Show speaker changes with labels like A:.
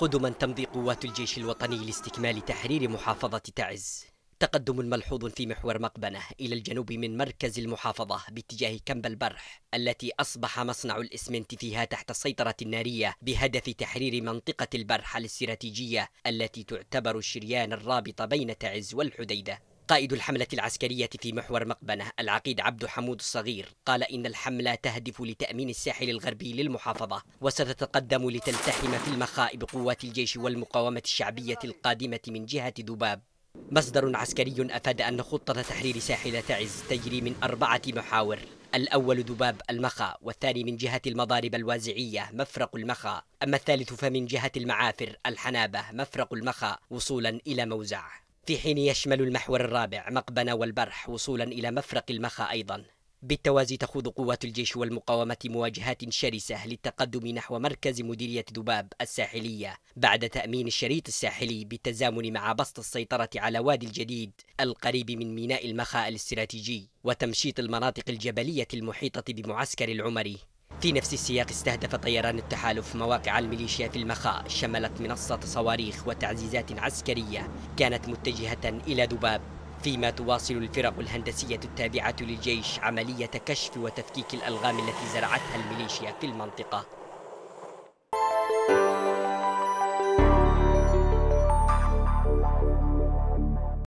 A: قدما تمضي قوات الجيش الوطني لاستكمال تحرير محافظة تعز تقدم ملحوظ في محور مقبنة إلى الجنوب من مركز المحافظة باتجاه كمب البرح التي أصبح مصنع الإسمنت فيها تحت السيطرة النارية بهدف تحرير منطقة البرح الاستراتيجية التي تعتبر الشريان الرابط بين تعز والحديدة قائد الحملة العسكرية في محور مقبنة العقيد عبد حمود الصغير قال إن الحملة تهدف لتأمين الساحل الغربي للمحافظة وستتقدم لتلتحم في المخاء بقوات الجيش والمقاومة الشعبية القادمة من جهة ذباب مصدر عسكري أفاد أن خطة تحرير ساحل تعز تجري من أربعة محاور الأول ذباب المخا والثاني من جهة المضارب الوازعية مفرق المخا أما الثالث فمن جهة المعافر الحنابة مفرق المخا وصولا إلى موزع في حين يشمل المحور الرابع مقبنة والبرح وصولا إلى مفرق المخا أيضا بالتوازي تخوض قوات الجيش والمقاومة مواجهات شرسة للتقدم نحو مركز مديرية ذباب الساحلية بعد تأمين الشريط الساحلي بالتزامن مع بسط السيطرة على وادي الجديد القريب من ميناء المخا الاستراتيجي وتمشيط المناطق الجبلية المحيطة بمعسكر العمري في نفس السياق استهدف طيران التحالف مواقع الميليشيا في المخاء شملت منصة صواريخ وتعزيزات عسكرية كانت متجهة إلى ذباب فيما تواصل الفرق الهندسية التابعة للجيش عملية كشف وتفكيك الألغام التي زرعتها الميليشيا في المنطقة